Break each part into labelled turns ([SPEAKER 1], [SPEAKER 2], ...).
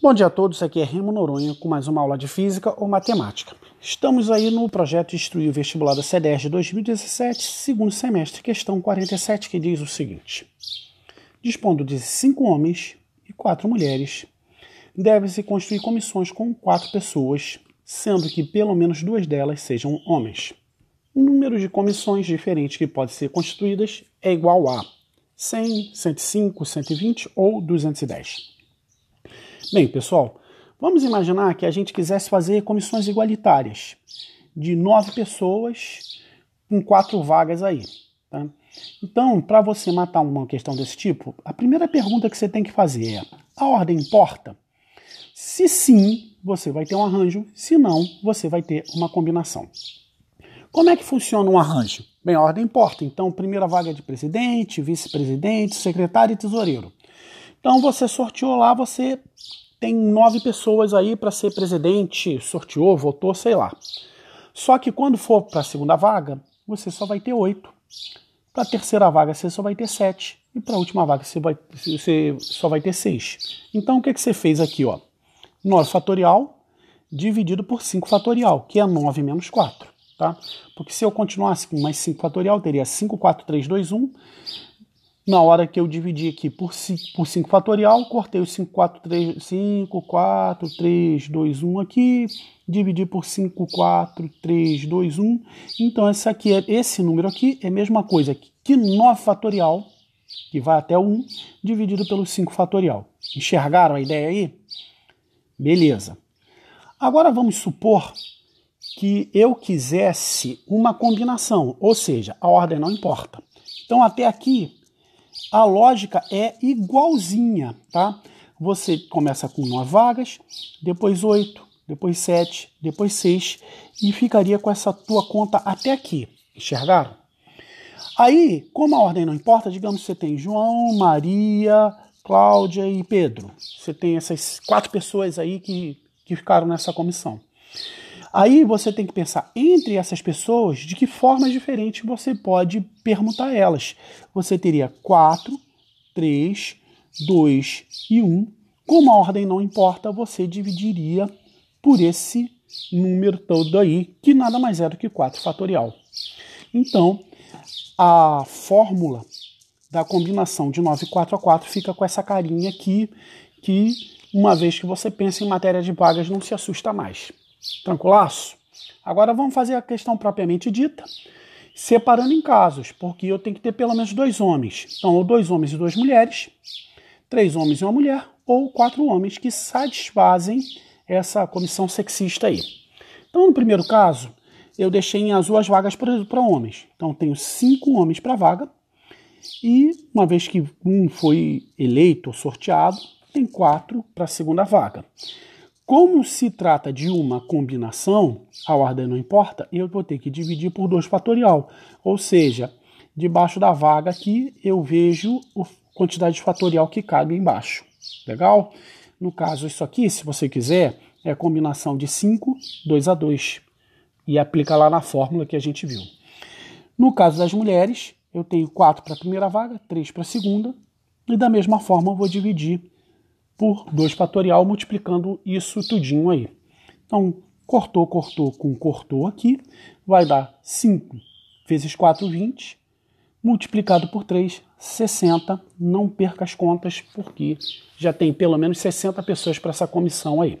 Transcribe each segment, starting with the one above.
[SPEAKER 1] Bom dia a todos, aqui é Remo Noronha com mais uma aula de Física ou Matemática. Estamos aí no projeto Instruir o Vestibular da CEDES de 2017, segundo semestre, questão 47, que diz o seguinte. Dispondo de cinco homens e quatro mulheres, deve-se construir comissões com quatro pessoas, sendo que pelo menos duas delas sejam homens. O número de comissões diferentes que podem ser constituídas é igual a 100, 105, 120 ou 210. Bem, pessoal, vamos imaginar que a gente quisesse fazer comissões igualitárias de nove pessoas com quatro vagas aí. Tá? Então, para você matar uma questão desse tipo, a primeira pergunta que você tem que fazer é: a ordem importa? Se sim, você vai ter um arranjo, se não, você vai ter uma combinação. Como é que funciona um arranjo? Bem, a ordem importa. Então, primeira vaga de presidente, vice-presidente, secretário e tesoureiro. Então, você sorteou lá, você tem nove pessoas aí para ser presidente, sorteou, votou, sei lá. Só que quando for para a segunda vaga, você só vai ter oito. Para a terceira vaga, você só vai ter sete. E para a última vaga, você, vai, você só vai ter seis. Então, o que, que você fez aqui? Ó? 9 fatorial dividido por 5 fatorial, que é 9 menos 4. Tá? Porque se eu continuasse com mais 5 fatorial, teria 5, 4, 3, 2, 1 na hora que eu dividi aqui por 5 por cinco fatorial, cortei o 5, 4, 3, 5, 4, 3, 2, 1 aqui, dividi por 5, 4, 3, 2, 1. Então esse, aqui é, esse número aqui é a mesma coisa que 9 fatorial, que vai até 1, dividido pelo 5 fatorial. Enxergaram a ideia aí? Beleza. Agora vamos supor que eu quisesse uma combinação, ou seja, a ordem não importa. Então até aqui a lógica é igualzinha, tá? Você começa com 9 vagas, depois 8, depois 7, depois 6 e ficaria com essa tua conta até aqui. Enxergaram? Aí, como a ordem não importa, digamos que você tem João, Maria, Cláudia e Pedro. Você tem essas quatro pessoas aí que, que ficaram nessa comissão. Aí você tem que pensar entre essas pessoas de que formas diferentes você pode permutar elas. Você teria 4, 3, 2 e 1. Como a ordem não importa, você dividiria por esse número todo aí, que nada mais é do que 4 fatorial. Então, a fórmula da combinação de 9 e 4 a 4 fica com essa carinha aqui, que uma vez que você pensa em matéria de vagas, não se assusta mais. Tranquilaço? Agora vamos fazer a questão propriamente dita, separando em casos, porque eu tenho que ter pelo menos dois homens. Então, ou dois homens e duas mulheres, três homens e uma mulher, ou quatro homens que satisfazem essa comissão sexista aí. Então, no primeiro caso, eu deixei em azul as vagas para homens. Então, tenho cinco homens para vaga. E uma vez que um foi eleito ou sorteado, tem quatro para a segunda vaga. Como se trata de uma combinação, a ordem não importa, eu vou ter que dividir por 2 fatorial. Ou seja, debaixo da vaga aqui eu vejo a quantidade fatorial que cabe embaixo. Legal? No caso, isso aqui, se você quiser, é a combinação de 5, 2 a 2. E aplica lá na fórmula que a gente viu. No caso das mulheres, eu tenho 4 para a primeira vaga, 3 para a segunda. E da mesma forma eu vou dividir por 2 fatorial, multiplicando isso tudinho aí. Então, cortou, cortou com cortou aqui, vai dar 5 vezes 4, 20, multiplicado por 3, 60. Não perca as contas, porque já tem pelo menos 60 pessoas para essa comissão aí.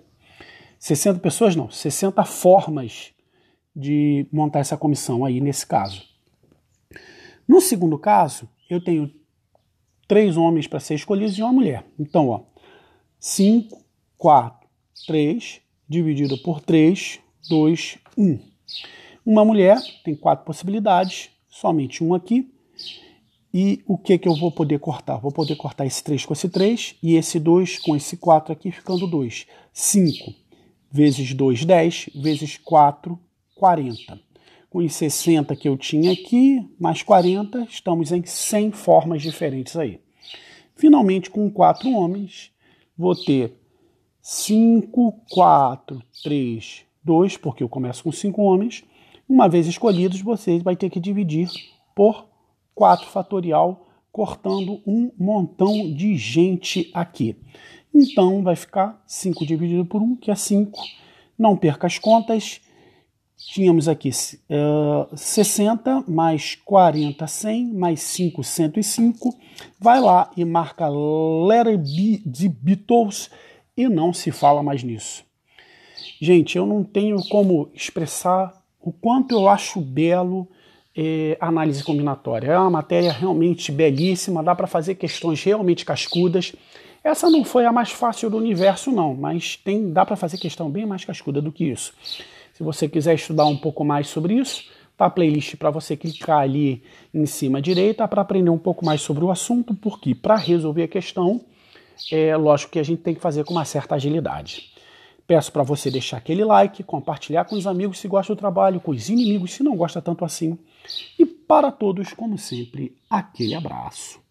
[SPEAKER 1] 60 pessoas não, 60 formas de montar essa comissão aí nesse caso. No segundo caso, eu tenho três homens para ser escolhidos e uma mulher. Então, ó, 5, 4, 3, dividido por 3, 2, 1. Uma mulher tem quatro possibilidades, somente um aqui. E o que, que eu vou poder cortar? Vou poder cortar esse 3 com esse 3 e esse 2 com esse 4 aqui, ficando 2. 5 vezes 2, 10, vezes 4, 40. Com os 60 que eu tinha aqui, mais 40, estamos em 100 formas diferentes aí. Finalmente, com quatro homens, vou ter 5, 4, 3, 2, porque eu começo com 5 homens. Uma vez escolhidos, vocês vai ter que dividir por 4 fatorial, cortando um montão de gente aqui. Então vai ficar 5 dividido por 1, que é 5. Não perca as contas tínhamos aqui uh, eh, 60 mais 40, 100, mais 5, 105. Vai lá e marca Letter B de Beatles e não se fala mais nisso. Gente, eu não tenho como expressar o quanto eu acho belo é, análise combinatória. É uma matéria realmente belíssima, dá para fazer questões realmente cascudas. Essa não foi a mais fácil do universo, não, mas tem, dá para fazer questão bem mais cascuda do que isso. Se você quiser estudar um pouco mais sobre isso, tá a playlist para você clicar ali em cima à direita para aprender um pouco mais sobre o assunto, porque para resolver a questão, é lógico que a gente tem que fazer com uma certa agilidade. Peço para você deixar aquele like, compartilhar com os amigos se gosta do trabalho, com os inimigos se não gosta tanto assim. E para todos, como sempre, aquele abraço.